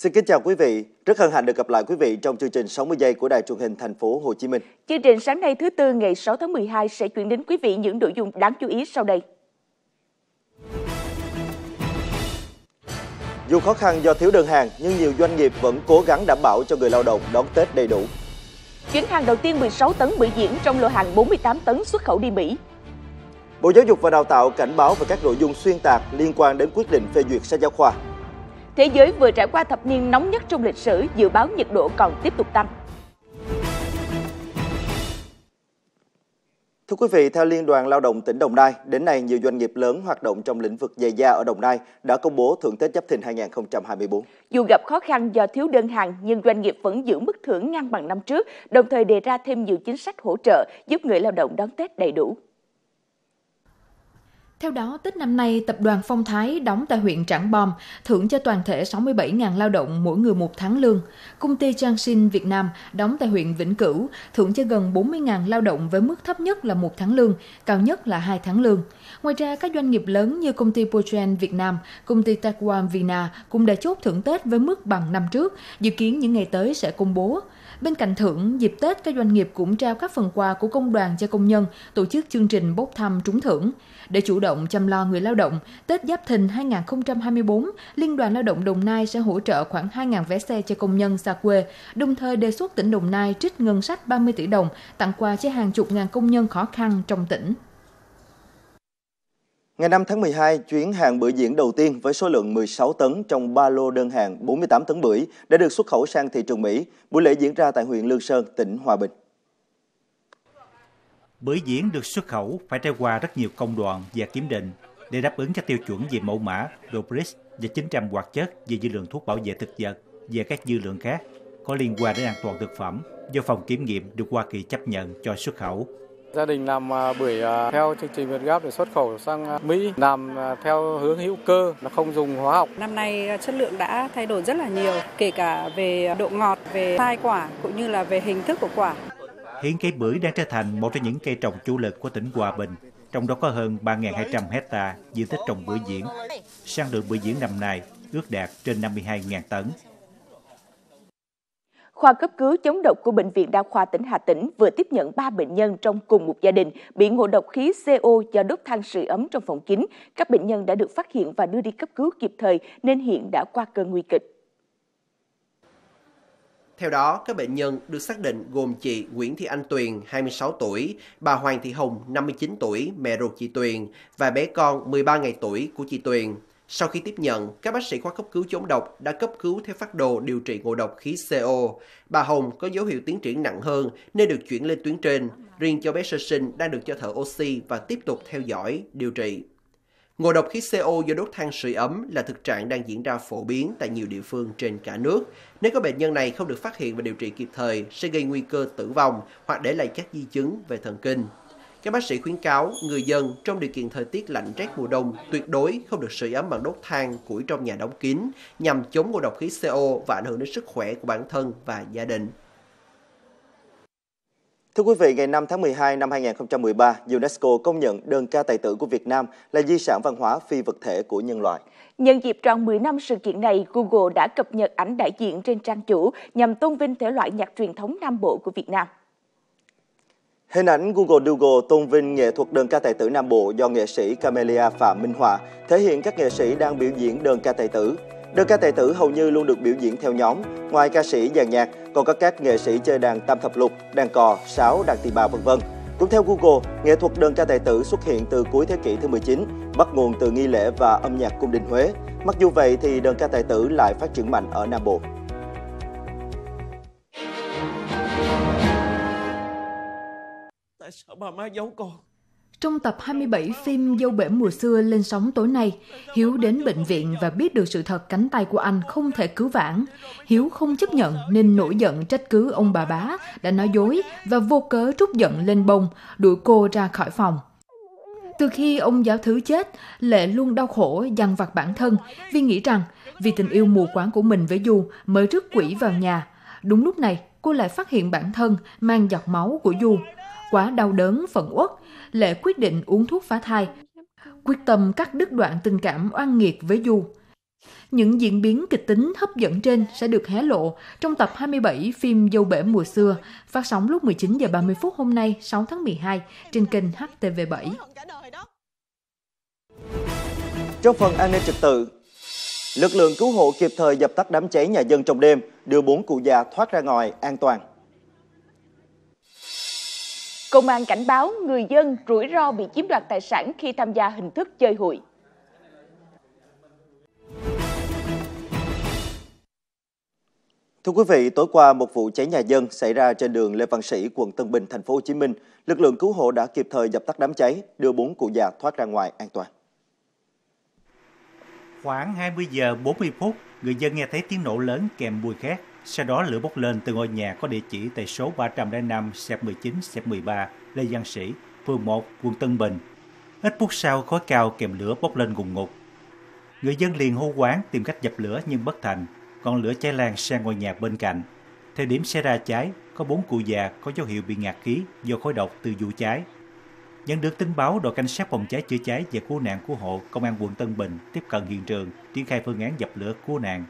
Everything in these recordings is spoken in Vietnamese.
Xin kính chào quý vị, rất hân hạnh được gặp lại quý vị trong chương trình 60 giây của Đài truyền hình thành phố Hồ Chí Minh. Chương trình sáng nay thứ tư ngày 6 tháng 12 sẽ chuyển đến quý vị những nội dung đáng chú ý sau đây. Dù khó khăn do thiếu đơn hàng nhưng nhiều doanh nghiệp vẫn cố gắng đảm bảo cho người lao động đón Tết đầy đủ. Chuyến hàng đầu tiên 16 tấn bị diễn trong lô hàng 48 tấn xuất khẩu đi Mỹ. Bộ Giáo dục và Đào tạo cảnh báo về các nội dung xuyên tạc liên quan đến quyết định phê duyệt sách giáo khoa thế giới vừa trải qua thập niên nóng nhất trong lịch sử dự báo nhiệt độ còn tiếp tục tăng. Thưa quý vị, theo Liên đoàn Lao động tỉnh Đồng Nai, đến nay nhiều doanh nghiệp lớn hoạt động trong lĩnh vực giày da ở Đồng Nai đã công bố thưởng Tết Giáp Thìn 2024. Dù gặp khó khăn do thiếu đơn hàng, nhưng doanh nghiệp vẫn giữ mức thưởng ngang bằng năm trước, đồng thời đề ra thêm nhiều chính sách hỗ trợ giúp người lao động đón Tết đầy đủ. Theo đó, Tết năm nay, tập đoàn Phong Thái đóng tại huyện Trảng Bom thưởng cho toàn thể 67.000 lao động mỗi người một tháng lương. Công ty Trang Sinh Việt Nam đóng tại huyện Vĩnh Cửu thưởng cho gần 40.000 lao động với mức thấp nhất là một tháng lương, cao nhất là hai tháng lương. Ngoài ra, các doanh nghiệp lớn như công ty Pochen Việt Nam, công ty Taquam Vina cũng đã chốt thưởng Tết với mức bằng năm trước, dự kiến những ngày tới sẽ công bố. Bên cạnh thưởng, dịp Tết các doanh nghiệp cũng trao các phần quà của công đoàn cho công nhân, tổ chức chương trình bốc thăm trúng thưởng. Để chủ động chăm lo người lao động, Tết Giáp Thìn 2024, Liên đoàn Lao động Đồng Nai sẽ hỗ trợ khoảng 2.000 vé xe cho công nhân xa quê, đồng thời đề xuất tỉnh Đồng Nai trích ngân sách 30 tỷ đồng tặng quà cho hàng chục ngàn công nhân khó khăn trong tỉnh. Ngày 5 tháng 12, chuyến hàng bưởi diễn đầu tiên với số lượng 16 tấn trong ba lô đơn hàng 48 tấn bưởi đã được xuất khẩu sang thị trường Mỹ. Buổi lễ diễn ra tại huyện Lương Sơn, tỉnh Hòa Bình. Bưởi diễn được xuất khẩu phải trải qua rất nhiều công đoạn và kiểm định để đáp ứng các tiêu chuẩn về mẫu mã, độ Brix và 900 hoạt chất về dư lượng thuốc bảo vệ thực vật và các dư lượng khác có liên quan đến an toàn thực phẩm do phòng kiểm nghiệm được Hoa Kỳ chấp nhận cho xuất khẩu. Gia đình làm à, bưởi à, theo chương trình Việt Gáp để xuất khẩu sang à, Mỹ, làm theo hướng hữu cơ, là không dùng hóa học. Năm nay chất lượng đã thay đổi rất là nhiều, kể cả về độ ngọt, về sai quả cũng như là về hình thức của quả. Hiện cây bưởi đang trở thành một trong những cây trồng chủ lực của tỉnh Hòa Bình, trong đó có hơn 3.200 hecta diện tích trồng bưởi diễn. Sản lượng bưởi diễn năm nay ước đạt trên 52.000 tấn khoa cấp cứu chống độc của Bệnh viện Đa khoa tỉnh Hà Tĩnh vừa tiếp nhận 3 bệnh nhân trong cùng một gia đình bị ngộ độc khí CO do đốt than sưởi ấm trong phòng kín. Các bệnh nhân đã được phát hiện và đưa đi cấp cứu kịp thời nên hiện đã qua cơn nguy kịch. Theo đó, các bệnh nhân được xác định gồm chị Nguyễn Thị Anh Tuyền, 26 tuổi, bà Hoàng Thị Hồng, 59 tuổi, mẹ ruột chị Tuyền và bé con 13 ngày tuổi của chị Tuyền. Sau khi tiếp nhận, các bác sĩ khoa cấp cứu chống độc đã cấp cứu theo phát đồ điều trị ngộ độc khí CO. Bà Hồng có dấu hiệu tiến triển nặng hơn nên được chuyển lên tuyến trên. Riêng cho bé sơ sinh đang được cho thở oxy và tiếp tục theo dõi, điều trị. Ngộ độc khí CO do đốt than sưởi ấm là thực trạng đang diễn ra phổ biến tại nhiều địa phương trên cả nước. Nếu các bệnh nhân này không được phát hiện và điều trị kịp thời, sẽ gây nguy cơ tử vong hoặc để lại các di chứng về thần kinh. Các bác sĩ khuyến cáo người dân trong điều kiện thời tiết lạnh rét mùa đông tuyệt đối không được sưởi ấm bằng đốt than, củi trong nhà đóng kín nhằm chống ngộ độc khí CO và ảnh hưởng đến sức khỏe của bản thân và gia đình. Thưa quý vị, ngày 5 tháng 12 năm 2013, UNESCO công nhận đơn ca tài tử của Việt Nam là di sản văn hóa phi vật thể của nhân loại. Nhân dịp tròn 10 năm sự kiện này, Google đã cập nhật ảnh đại diện trên trang chủ nhằm tôn vinh thể loại nhạc truyền thống Nam Bộ của Việt Nam. Hình ảnh Google Doodle tôn vinh nghệ thuật đơn ca tài tử Nam Bộ do nghệ sĩ Camelia Phạm Minh Họa thể hiện các nghệ sĩ đang biểu diễn đơn ca tài tử. Đơn ca tài tử hầu như luôn được biểu diễn theo nhóm, ngoài ca sĩ dàn nhạc còn có các nghệ sĩ chơi đàn tam thập lục, đàn cò, sáo, đàn tỳ bà vân vân. Cũng theo Google, nghệ thuật đơn ca tài tử xuất hiện từ cuối thế kỷ thứ 19, bắt nguồn từ nghi lễ và âm nhạc cung đình Huế. Mặc dù vậy thì đơn ca tài tử lại phát triển mạnh ở Nam Bộ. Tại sao bà má giấu con? Trong tập 27 phim Dâu bể mùa xưa lên sóng tối nay, Hiếu đến bệnh viện và biết được sự thật cánh tay của anh không thể cứu vãn. Hiếu không chấp nhận nên nổi giận trách cứ ông bà bá đã nói dối và vô cớ trút giận lên bông, đuổi cô ra khỏi phòng. Từ khi ông giáo thứ chết, Lệ luôn đau khổ dằn vặt bản thân vì nghĩ rằng vì tình yêu mù quáng của mình với Du mới rước quỷ vào nhà. Đúng lúc này, cô lại phát hiện bản thân mang giọt máu của Du. Quá đau đớn, phẫn uất, Lệ quyết định uống thuốc phá thai. Quyết tâm cắt đứt đoạn tình cảm oan nghiệt với Du. Những diễn biến kịch tính hấp dẫn trên sẽ được hé lộ trong tập 27 phim Dâu bể mùa xưa, phát sóng lúc 19 giờ 30 phút hôm nay 6 tháng 12 trên kênh HTV7. Trong phần an ninh trật tự, lực lượng cứu hộ kịp thời dập tắt đám cháy nhà dân trong đêm, đưa bốn cụ già thoát ra ngoài an toàn. Công an cảnh báo người dân rủi ro bị chiếm đoạt tài sản khi tham gia hình thức chơi hụi. Thưa quý vị, tối qua một vụ cháy nhà dân xảy ra trên đường Lê Văn Sĩ, quận Tân Bình, thành phố Hồ Chí Minh. Lực lượng cứu hộ đã kịp thời dập tắt đám cháy, đưa bốn cụ già thoát ra ngoài an toàn. Khoảng 20 giờ 40 phút, người dân nghe thấy tiếng nổ lớn kèm bùi khét. Sau đó lửa bốc lên từ ngôi nhà có địa chỉ tại số 305 xẹp 19 xẹp 13 Lê Giang Sĩ, phường 1, quận Tân Bình. Ít phút sau khói cao kèm lửa bốc lên ngùng ngục. Người dân liền hô quán tìm cách dập lửa nhưng bất thành, còn lửa cháy lan sang ngôi nhà bên cạnh. Thời điểm xảy ra cháy, có bốn cụ già có dấu hiệu bị ngạt khí do khói độc từ vụ cháy. Nhận được tin báo, đội cảnh sát phòng cháy chữa cháy và cứu nạn cứu hộ công an quận Tân Bình tiếp cận hiện trường, triển khai phương án dập lửa cứu nạn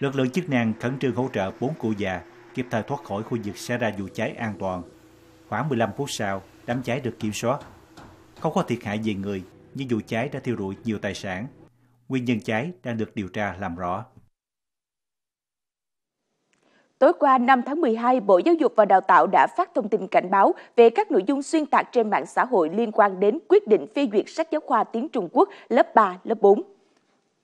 lực lượng chức năng khẩn trương hỗ trợ bốn cụ già kịp thời thoát khỏi khu vực xảy ra vụ cháy an toàn. Khoảng 15 phút sau, đám cháy được kiểm soát. Không có thiệt hại về người, nhưng vụ cháy đã thiêu rụi nhiều tài sản. Nguyên nhân cháy đang được điều tra làm rõ. Tối qua 5 tháng 12, Bộ Giáo dục và Đào tạo đã phát thông tin cảnh báo về các nội dung xuyên tạc trên mạng xã hội liên quan đến quyết định phê duyệt sách giáo khoa tiếng Trung Quốc lớp 3, lớp 4.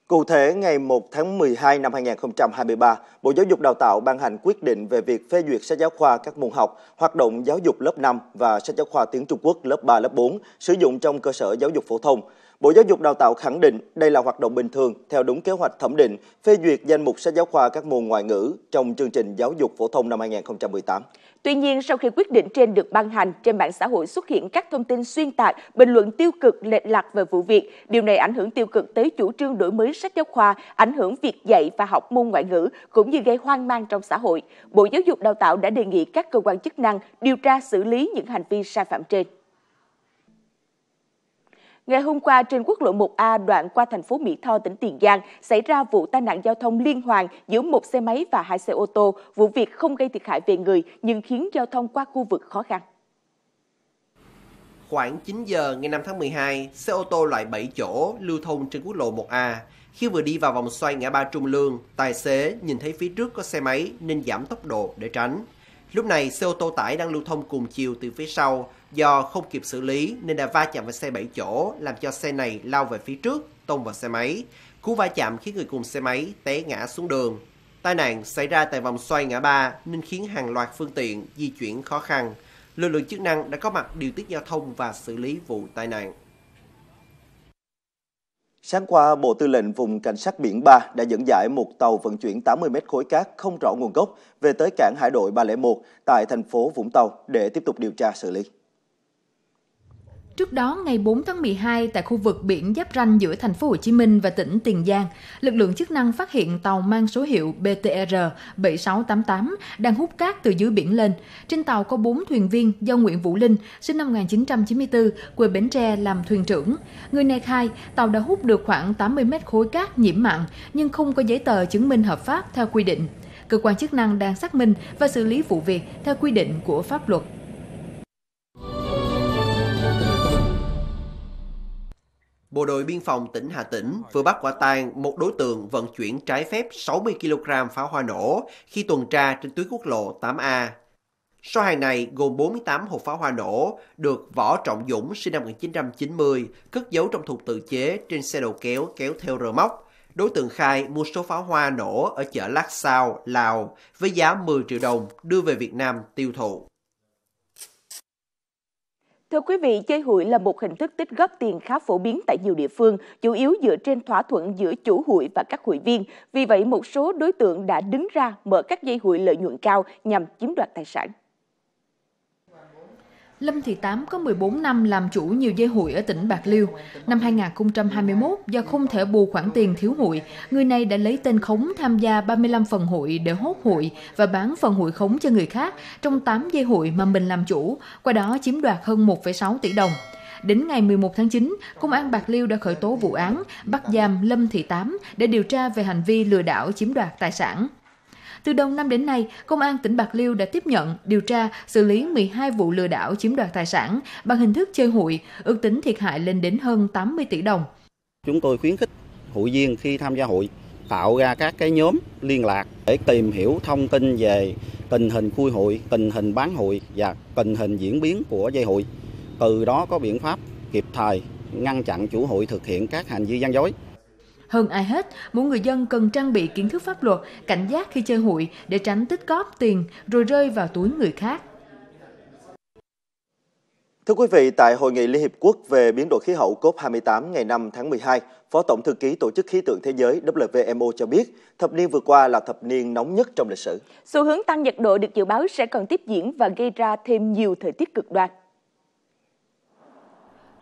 Cụ thể, ngày 1 tháng 12 năm 2023, Bộ Giáo dục Đào tạo ban hành quyết định về việc phê duyệt sách giáo khoa các môn học, hoạt động giáo dục lớp 5 và sách giáo khoa tiếng Trung Quốc lớp 3, lớp 4 sử dụng trong cơ sở giáo dục phổ thông. Bộ Giáo dục Đào tạo khẳng định đây là hoạt động bình thường theo đúng kế hoạch thẩm định phê duyệt danh mục sách giáo khoa các môn ngoại ngữ trong chương trình giáo dục phổ thông năm 2018. Tuy nhiên, sau khi quyết định trên được ban hành, trên mạng xã hội xuất hiện các thông tin xuyên tạc, bình luận tiêu cực lệch lạc về vụ việc. Điều này ảnh hưởng tiêu cực tới chủ trương đổi mới sách giáo khoa, ảnh hưởng việc dạy và học môn ngoại ngữ, cũng như gây hoang mang trong xã hội. Bộ Giáo dục Đào tạo đã đề nghị các cơ quan chức năng điều tra xử lý những hành vi sai phạm trên. Ngày hôm qua trên quốc lộ 1A đoạn qua thành phố Mỹ Tho, tỉnh Tiền Giang xảy ra vụ tai nạn giao thông liên hoàn giữa một xe máy và hai xe ô tô. Vụ việc không gây thiệt hại về người nhưng khiến giao thông qua khu vực khó khăn. Khoảng 9 giờ ngày 5 tháng 12, xe ô tô loại 7 chỗ lưu thông trên quốc lộ 1A. Khi vừa đi vào vòng xoay ngã ba Trung Lương, tài xế nhìn thấy phía trước có xe máy nên giảm tốc độ để tránh. Lúc này, xe ô tô tải đang lưu thông cùng chiều từ phía sau Do không kịp xử lý nên đã va chạm vào xe 7 chỗ, làm cho xe này lao về phía trước, tông vào xe máy. Cú va chạm khiến người cùng xe máy té ngã xuống đường. Tai nạn xảy ra tại vòng xoay ngã ba nên khiến hàng loạt phương tiện di chuyển khó khăn. Lực lượng chức năng đã có mặt điều tiết giao thông và xử lý vụ tai nạn. Sáng qua, Bộ Tư lệnh Vùng Cảnh sát Biển 3 đã dẫn dải một tàu vận chuyển 80 mét khối cát không rõ nguồn gốc về tới cảng hải đội 301 tại thành phố Vũng Tàu để tiếp tục điều tra xử lý. Trước đó, ngày 4 tháng 12, tại khu vực biển giáp ranh giữa thành phố Hồ Chí Minh và tỉnh Tiền Giang, lực lượng chức năng phát hiện tàu mang số hiệu BTR 7688 đang hút cát từ dưới biển lên. Trên tàu có 4 thuyền viên do Nguyễn Vũ Linh, sinh năm 1994, quê Bến Tre làm thuyền trưởng. Người này khai tàu đã hút được khoảng 80 mét khối cát nhiễm mặn nhưng không có giấy tờ chứng minh hợp pháp theo quy định. Cơ quan chức năng đang xác minh và xử lý vụ việc theo quy định của pháp luật. Bộ đội biên phòng tỉnh Hà Tĩnh vừa bắt quả tang một đối tượng vận chuyển trái phép 60 kg pháo hoa nổ khi tuần tra trên tuyến quốc lộ 8A. Số hàng này gồm 48 hộp pháo hoa nổ được Võ Trọng Dũng sinh năm 1990 cất giấu trong thùng tự chế trên xe đầu kéo kéo theo rơ móc. Đối tượng khai mua số pháo hoa nổ ở chợ Lắc Sao, Lào với giá 10 triệu đồng đưa về Việt Nam tiêu thụ. Thưa quý vị, chơi hụi là một hình thức tích góp tiền khá phổ biến tại nhiều địa phương, chủ yếu dựa trên thỏa thuận giữa chủ hụi và các hụi viên. Vì vậy, một số đối tượng đã đứng ra mở các dây hụi lợi nhuận cao nhằm chiếm đoạt tài sản. Lâm Thị Tám có 14 năm làm chủ nhiều dây hụi ở tỉnh Bạc Liêu. Năm 2021, do không thể bù khoản tiền thiếu hụi, người này đã lấy tên khống tham gia 35 phần hụi để hốt hụi và bán phần hụi khống cho người khác trong 8 dây hụi mà mình làm chủ, qua đó chiếm đoạt hơn 1,6 tỷ đồng. Đến ngày 11 tháng 9, Công an Bạc Liêu đã khởi tố vụ án bắt giam Lâm Thị Tám để điều tra về hành vi lừa đảo chiếm đoạt tài sản. Từ đầu năm đến nay, Công an tỉnh Bạc Liêu đã tiếp nhận, điều tra, xử lý 12 vụ lừa đảo chiếm đoạt tài sản bằng hình thức chơi hụi, ước tính thiệt hại lên đến hơn 80 tỷ đồng. Chúng tôi khuyến khích hụi viên khi tham gia hụi tạo ra các cái nhóm liên lạc để tìm hiểu thông tin về tình hình khui hụi, tình hình bán hụi và tình hình diễn biến của dây hụi. Từ đó có biện pháp kịp thời ngăn chặn chủ hụi thực hiện các hành vi gian dối. Hơn ai hết, mỗi người dân cần trang bị kiến thức pháp luật, cảnh giác khi chơi hụi để tránh tích cóp tiền rồi rơi vào túi người khác. Thưa quý vị, tại Hội nghị Liên Hiệp Quốc về biến đổi khí hậu COP28 ngày 5 tháng 12, Phó Tổng Thư ký Tổ chức Khí tượng Thế giới WMO cho biết, thập niên vừa qua là thập niên nóng nhất trong lịch sử. Xu hướng tăng nhiệt độ được dự báo sẽ còn tiếp diễn và gây ra thêm nhiều thời tiết cực đoan.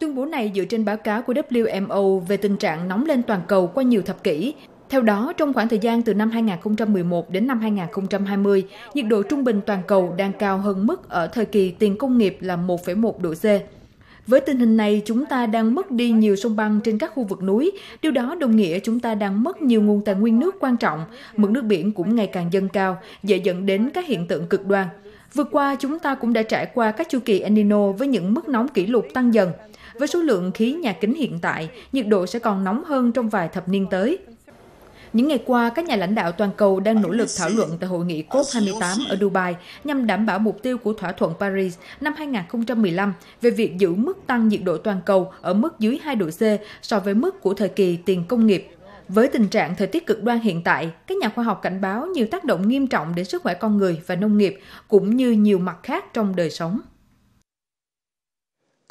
Tuyên bố này dựa trên báo cáo của WMO về tình trạng nóng lên toàn cầu qua nhiều thập kỷ. Theo đó, trong khoảng thời gian từ năm 2011 đến năm 2020, nhiệt độ trung bình toàn cầu đang cao hơn mức ở thời kỳ tiền công nghiệp là 1,1 độ C. Với tình hình này, chúng ta đang mất đi nhiều sông băng trên các khu vực núi. Điều đó đồng nghĩa chúng ta đang mất nhiều nguồn tài nguyên nước quan trọng. Mực nước biển cũng ngày càng dâng cao, dễ dẫn đến các hiện tượng cực đoan. Vừa qua, chúng ta cũng đã trải qua các chu kỳ El Nino với những mức nóng kỷ lục tăng dần. Với số lượng khí nhà kính hiện tại, nhiệt độ sẽ còn nóng hơn trong vài thập niên tới. Những ngày qua, các nhà lãnh đạo toàn cầu đang nỗ lực thảo luận tại hội nghị COP28 ở Dubai nhằm đảm bảo mục tiêu của thỏa thuận Paris năm 2015 về việc giữ mức tăng nhiệt độ toàn cầu ở mức dưới 2 độ C so với mức của thời kỳ tiền công nghiệp. Với tình trạng thời tiết cực đoan hiện tại, các nhà khoa học cảnh báo nhiều tác động nghiêm trọng đến sức khỏe con người và nông nghiệp cũng như nhiều mặt khác trong đời sống.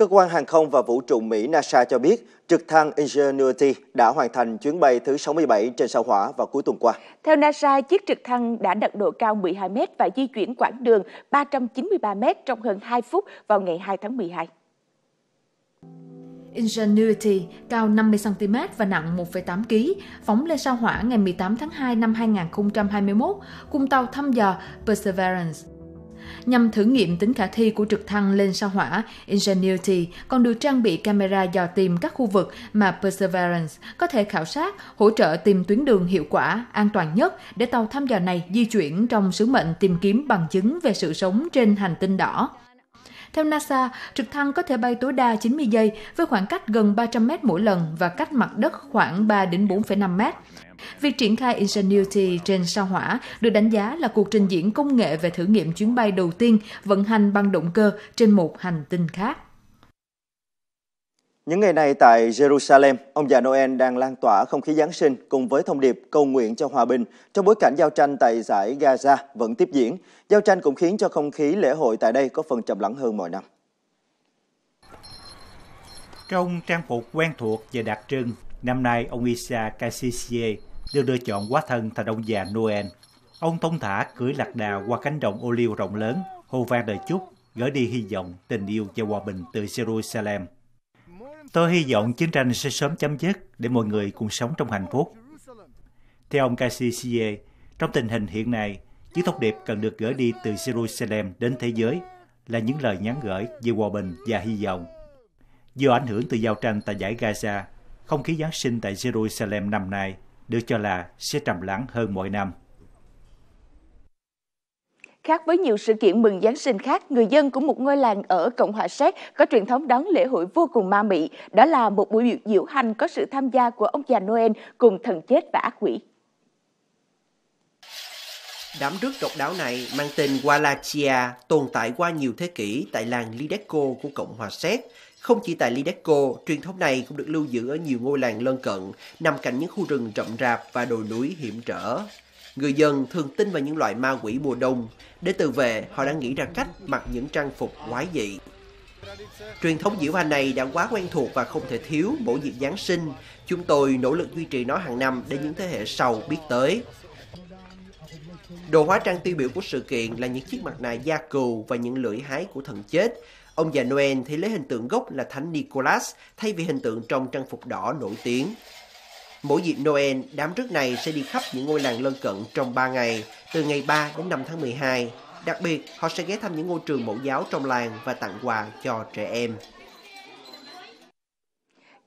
Cơ quan hàng không và vũ trụ Mỹ NASA cho biết, trực thăng Ingenuity đã hoàn thành chuyến bay thứ 67 trên sao hỏa vào cuối tuần qua. Theo NASA, chiếc trực thăng đã đạt độ cao 12 m và di chuyển quãng đường 393 m trong hơn 2 phút vào ngày 2 tháng 12. Ingenuity cao 50cm và nặng 1,8 kg, phóng lên sao hỏa ngày 18 tháng 2 năm 2021 cùng tàu thăm dò Perseverance. Nhằm thử nghiệm tính khả thi của trực thăng lên sao hỏa, Ingenuity còn được trang bị camera dò tìm các khu vực mà Perseverance có thể khảo sát, hỗ trợ tìm tuyến đường hiệu quả, an toàn nhất để tàu thăm dò này di chuyển trong sứ mệnh tìm kiếm bằng chứng về sự sống trên hành tinh đỏ. Theo NASA, trực thăng có thể bay tối đa 90 giây với khoảng cách gần 300 mét mỗi lần và cách mặt đất khoảng 3 đến 4,5 mét. Việc triển khai Ingenuity trên sao hỏa được đánh giá là cuộc trình diễn công nghệ về thử nghiệm chuyến bay đầu tiên vận hành bằng động cơ trên một hành tinh khác. Những ngày này tại Jerusalem, ông già Noel đang lan tỏa không khí Giáng sinh cùng với thông điệp cầu nguyện cho hòa bình trong bối cảnh giao tranh tại giải Gaza vẫn tiếp diễn. Giao tranh cũng khiến cho không khí lễ hội tại đây có phần trầm lắng hơn mọi năm. Trong trang phục quen thuộc và đặc trưng, năm nay ông Isa Cassissier được lựa chọn quá thân thành ông già Noel. Ông thông thả cưỡi lạc đà qua cánh đồng ô liu rộng lớn, hô vang lời chúc, gửi đi hy vọng, tình yêu và hòa bình từ Jerusalem. Tôi hy vọng chiến tranh sẽ sớm chấm dứt để mọi người cùng sống trong hạnh phúc. Theo ông Kassisier, trong tình hình hiện nay, chiếc thông điệp cần được gửi đi từ Jerusalem đến thế giới là những lời nhắn gửi về hòa bình và hy vọng. Do ảnh hưởng từ giao tranh tại giải Gaza, không khí Giáng sinh tại Jerusalem năm nay được cho là sẽ trầm lắng hơn mọi năm. Khác với nhiều sự kiện mừng Giáng sinh khác, người dân của một ngôi làng ở Cộng hòa Séc có truyền thống đón lễ hội vô cùng ma mị. Đó là một buổi diễu hành có sự tham gia của ông già Noel cùng thần chết và ác quỷ. Đám rước độc đáo này mang tên Wallachia tồn tại qua nhiều thế kỷ tại làng Lideco của Cộng hòa Séc. Không chỉ tại Lideco, truyền thống này cũng được lưu giữ ở nhiều ngôi làng lân cận, nằm cạnh những khu rừng rậm rạp và đồi núi hiểm trở. Người dân thường tin vào những loại ma quỷ mùa đông. Để tự vệ, họ đã nghĩ ra cách mặc những trang phục quái dị. Truyền thống diễu hành này đã quá quen thuộc và không thể thiếu mỗi dịp Giáng sinh. Chúng tôi nỗ lực duy trì nó hàng năm để những thế hệ sau biết tới. Đồ hóa trang tiêu biểu của sự kiện là những chiếc mặt nạ da cừu và những lưỡi hái của thần chết. Ông già Noel thì lấy hình tượng gốc là Thánh Nicholas thay vì hình tượng trong trang phục đỏ nổi tiếng. Mỗi dịp Noel, đám rước này sẽ đi khắp những ngôi làng lân cận trong 3 ngày, từ ngày 3 đến 5 tháng 12. Đặc biệt, họ sẽ ghé thăm những ngôi trường mẫu giáo trong làng và tặng quà cho trẻ em.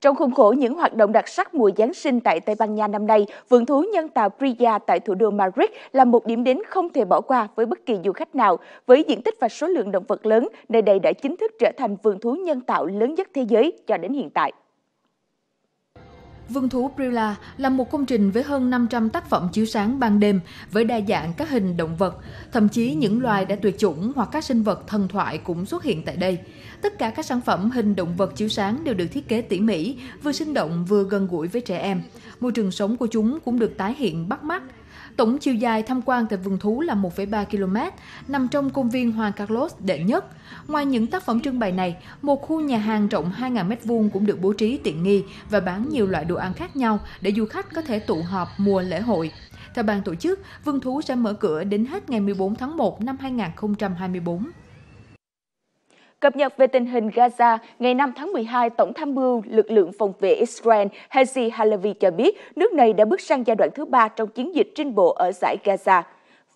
Trong khuôn khổ những hoạt động đặc sắc mùa Giáng sinh tại Tây Ban Nha năm nay, vườn thú nhân tạo Priya tại thủ đô Madrid là một điểm đến không thể bỏ qua với bất kỳ du khách nào. Với diện tích và số lượng động vật lớn, nơi đây đã chính thức trở thành vườn thú nhân tạo lớn nhất thế giới cho đến hiện tại. Vương thú Brilla là một công trình với hơn 500 tác phẩm chiếu sáng ban đêm với đa dạng các hình động vật, thậm chí những loài đã tuyệt chủng hoặc các sinh vật thần thoại cũng xuất hiện tại đây. Tất cả các sản phẩm hình động vật chiếu sáng đều được thiết kế tỉ mỉ, vừa sinh động vừa gần gũi với trẻ em. Môi trường sống của chúng cũng được tái hiện bắt mắt, Tổng chiều dài tham quan tại vườn thú là 1,3 km, nằm trong công viên Hoàng Carlos đệ nhất. Ngoài những tác phẩm trưng bày này, một khu nhà hàng rộng 2.000 m2 cũng được bố trí tiện nghi và bán nhiều loại đồ ăn khác nhau để du khách có thể tụ họp mùa lễ hội. Theo ban tổ chức, Vườn Thú sẽ mở cửa đến hết ngày 14 tháng 1 năm 2024. Cập nhật về tình hình Gaza, ngày 5 tháng 12, Tổng tham mưu lực lượng phòng vệ Israel Hazi Halavi cho biết nước này đã bước sang giai đoạn thứ ba trong chiến dịch trên bộ ở giải Gaza.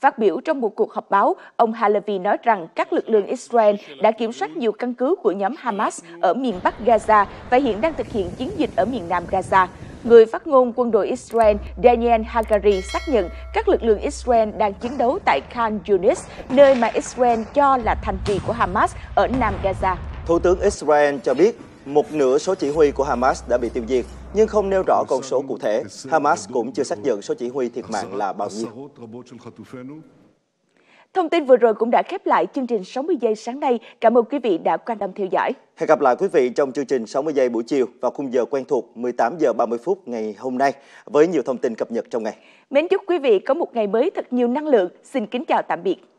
Phát biểu trong một cuộc họp báo, ông Halavi nói rằng các lực lượng Israel đã kiểm soát nhiều căn cứ của nhóm Hamas ở miền Bắc Gaza và hiện đang thực hiện chiến dịch ở miền Nam Gaza. Người phát ngôn quân đội Israel Daniel Hagari xác nhận các lực lượng Israel đang chiến đấu tại Khan Yunis, nơi mà Israel cho là thành trì của Hamas ở Nam Gaza. Thủ tướng Israel cho biết một nửa số chỉ huy của Hamas đã bị tiêu diệt, nhưng không nêu rõ con số cụ thể. Hamas cũng chưa xác nhận số chỉ huy thiệt mạng là bao nhiêu. Thông tin vừa rồi cũng đã khép lại chương trình 60 giây sáng nay. Cảm ơn quý vị đã quan tâm theo dõi. Hẹn gặp lại quý vị trong chương trình 60 giây buổi chiều vào khung giờ quen thuộc 18 giờ 30 phút ngày hôm nay với nhiều thông tin cập nhật trong ngày. Mến chúc quý vị có một ngày mới thật nhiều năng lượng. Xin kính chào tạm biệt.